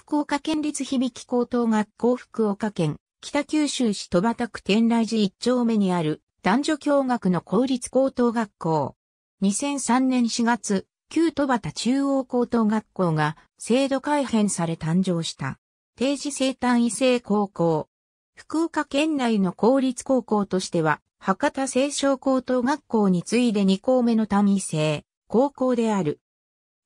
福岡県立響高等学校福岡県、北九州市戸畑区天来寺一丁目にある男女共学の公立高等学校。2003年4月、旧戸畑中央高等学校が制度改変され誕生した。定時生誕異性高校。福岡県内の公立高校としては、博多青少高等学校に次いで2校目の単位制、高校である。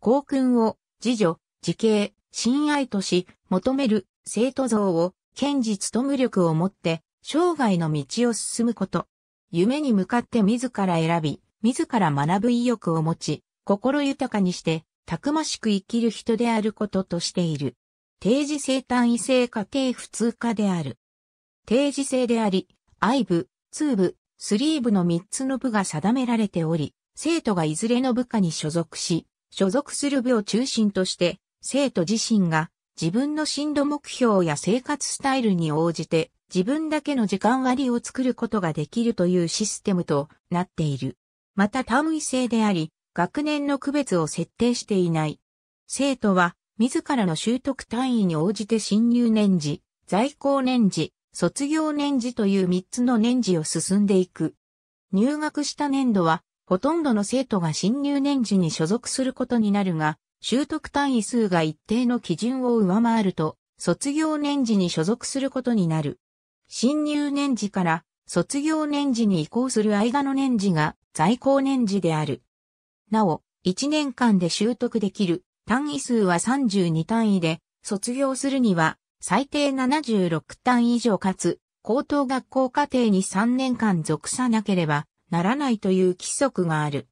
校訓を、自助、自警、親愛とし、求める、生徒像を、堅実と無力をもって、生涯の道を進むこと。夢に向かって自ら選び、自ら学ぶ意欲を持ち、心豊かにして、たくましく生きる人であることとしている。定時性単位性家庭普通科である。定時性であり、愛部、通部、スリー部の3つの部が定められており、生徒がいずれの部下に所属し、所属する部を中心として、生徒自身が自分の進度目標や生活スタイルに応じて自分だけの時間割を作ることができるというシステムとなっている。また単位制であり、学年の区別を設定していない。生徒は自らの習得単位に応じて新入年次、在校年次、卒業年次という3つの年次を進んでいく。入学した年度は、ほとんどの生徒が新入年次に所属することになるが、習得単位数が一定の基準を上回ると、卒業年次に所属することになる。新入年次から卒業年次に移行する間の年次が在校年次である。なお、1年間で習得できる単位数は32単位で、卒業するには最低76単位以上かつ、高等学校課程に3年間属さなければならないという規則がある。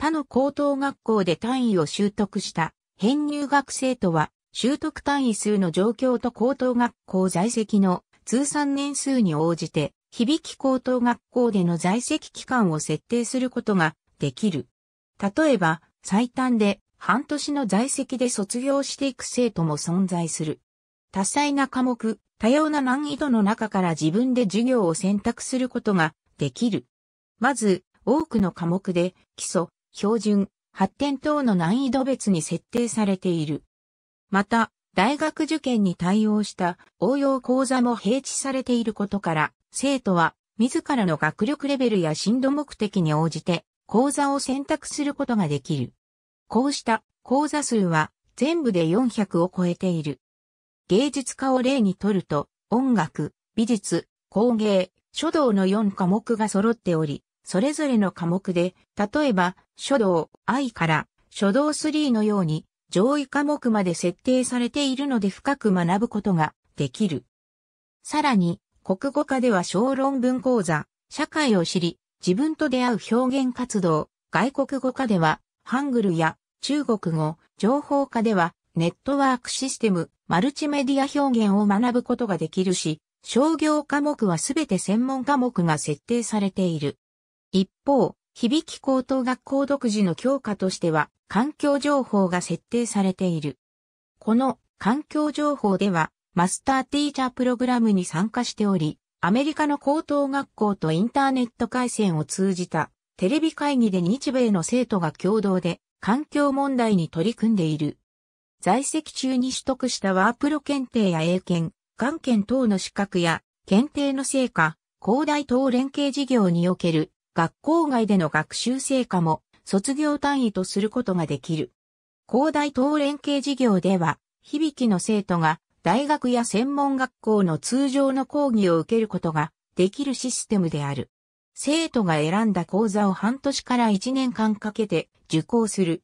他の高等学校で単位を習得した編入学生とは、習得単位数の状況と高等学校在籍の通算年数に応じて、響き高等学校での在籍期間を設定することができる。例えば、最短で半年の在籍で卒業していく生徒も存在する。多彩な科目、多様な難易度の中から自分で授業を選択することができる。まず、多くの科目で基礎、標準、発展等の難易度別に設定されている。また、大学受験に対応した応用講座も併置されていることから、生徒は自らの学力レベルや進度目的に応じて講座を選択することができる。こうした講座数は全部で400を超えている。芸術家を例にとると、音楽、美術、工芸、書道の4科目が揃っており、それぞれの科目で、例えば、書道 I から書道3のように上位科目まで設定されているので深く学ぶことができる。さらに、国語科では小論文講座、社会を知り、自分と出会う表現活動、外国語科では、ハングルや中国語、情報科では、ネットワークシステム、マルチメディア表現を学ぶことができるし、商業科目はすべて専門科目が設定されている。一方、響高等学校独自の教科としては、環境情報が設定されている。この環境情報では、マスターティーチャープログラムに参加しており、アメリカの高等学校とインターネット回線を通じたテレビ会議で日米の生徒が共同で環境問題に取り組んでいる。在籍中に取得したワープロ検定や英検、関検等の資格や検定の成果、高大等連携事業における学校外での学習成果も卒業単位とすることができる。高大等連携事業では、響きの生徒が大学や専門学校の通常の講義を受けることができるシステムである。生徒が選んだ講座を半年から1年間かけて受講する。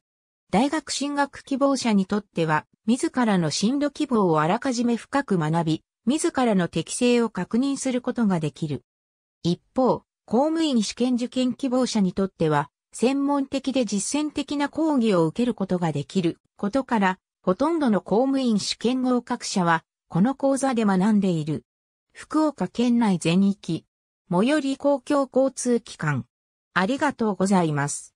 大学進学希望者にとっては、自らの進路希望をあらかじめ深く学び、自らの適性を確認することができる。一方、公務員試験受験希望者にとっては、専門的で実践的な講義を受けることができることから、ほとんどの公務員試験合格者は、この講座で学んでいる。福岡県内全域、最寄り公共交通機関。ありがとうございます。